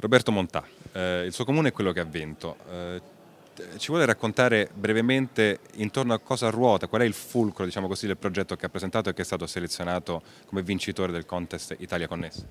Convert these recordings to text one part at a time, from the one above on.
Roberto Montà, eh, il suo comune è quello che ha vinto. Eh, ci vuole raccontare brevemente intorno a cosa ruota, qual è il fulcro diciamo così, del progetto che ha presentato e che è stato selezionato come vincitore del contest Italia Connessa?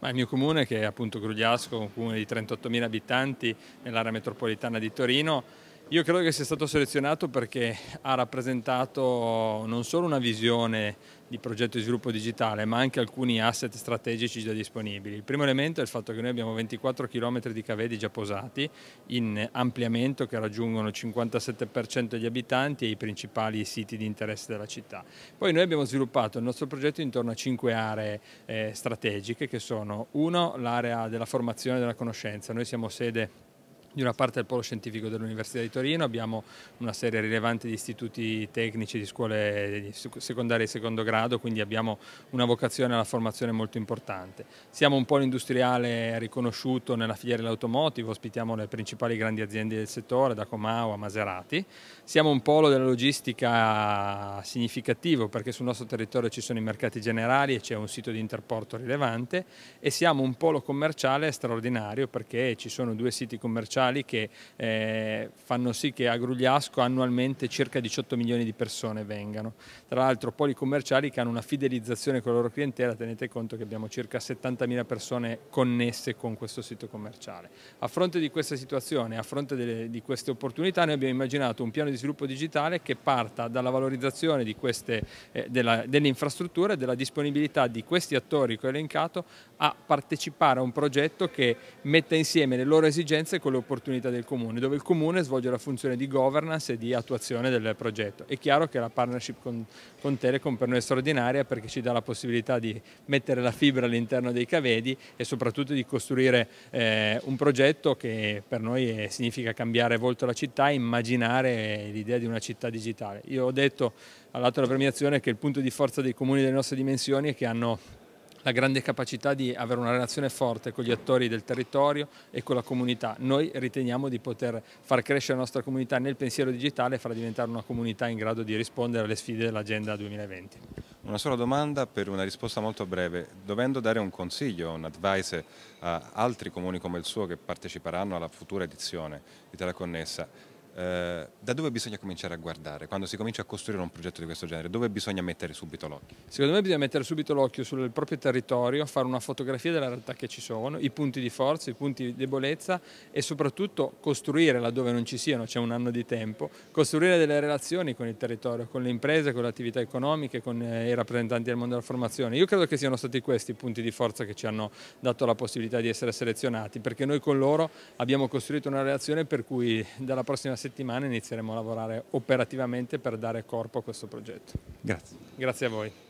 Ma il mio comune, che è appunto Grugliasco, un comune di 38.000 abitanti nell'area metropolitana di Torino, io credo che sia stato selezionato perché ha rappresentato non solo una visione di progetto di sviluppo digitale, ma anche alcuni asset strategici già disponibili. Il primo elemento è il fatto che noi abbiamo 24 km di cavedi già posati in ampliamento che raggiungono il 57% degli abitanti e i principali siti di interesse della città. Poi noi abbiamo sviluppato il nostro progetto intorno a cinque aree eh, strategiche che sono 1. l'area della formazione e della conoscenza. Noi siamo sede di una parte del polo scientifico dell'Università di Torino, abbiamo una serie rilevante di istituti tecnici, di scuole secondarie e secondo grado, quindi abbiamo una vocazione alla formazione molto importante. Siamo un polo industriale riconosciuto nella filiera dell'automotive, ospitiamo le principali grandi aziende del settore, da Comau a Maserati. Siamo un polo della logistica significativo perché sul nostro territorio ci sono i mercati generali e c'è un sito di interporto rilevante e siamo un polo commerciale straordinario perché ci sono due siti commerciali culturali che eh, fanno sì che a Grugliasco annualmente circa 18 milioni di persone vengano. Tra l'altro poli commerciali che hanno una fidelizzazione con la loro clientela, tenete conto che abbiamo circa 70.000 persone connesse con questo sito commerciale. A fronte di questa situazione, a fronte delle, di queste opportunità, noi abbiamo immaginato un piano di sviluppo digitale che parta dalla valorizzazione eh, delle infrastrutture e della disponibilità di questi attori che ho elencato a partecipare a un progetto che metta insieme le loro esigenze con le opportunità opportunità del comune, dove il comune svolge la funzione di governance e di attuazione del progetto. È chiaro che la partnership con, con Telecom per noi è straordinaria perché ci dà la possibilità di mettere la fibra all'interno dei cavedi e soprattutto di costruire eh, un progetto che per noi è, significa cambiare volto la città e immaginare l'idea di una città digitale. Io ho detto all'atto della premiazione che il punto di forza dei comuni delle nostre dimensioni è che hanno la grande capacità di avere una relazione forte con gli attori del territorio e con la comunità. Noi riteniamo di poter far crescere la nostra comunità nel pensiero digitale e farla diventare una comunità in grado di rispondere alle sfide dell'Agenda 2020. Una sola domanda per una risposta molto breve. Dovendo dare un consiglio, un advice a altri comuni come il suo che parteciperanno alla futura edizione di Teleconnessa, eh, da dove bisogna cominciare a guardare quando si comincia a costruire un progetto di questo genere? Dove bisogna mettere subito l'occhio? Secondo me bisogna mettere subito l'occhio sul proprio territorio, fare una fotografia della realtà che ci sono, i punti di forza, i punti di debolezza e soprattutto costruire laddove non ci siano, c'è un anno di tempo, costruire delle relazioni con il territorio, con le imprese, con le attività economiche, con eh, i rappresentanti del mondo della formazione. Io credo che siano stati questi i punti di forza che ci hanno dato la possibilità di essere selezionati perché noi con loro abbiamo costruito una relazione per cui dalla prossima settimana settimana inizieremo a lavorare operativamente per dare corpo a questo progetto. Grazie. Grazie a voi.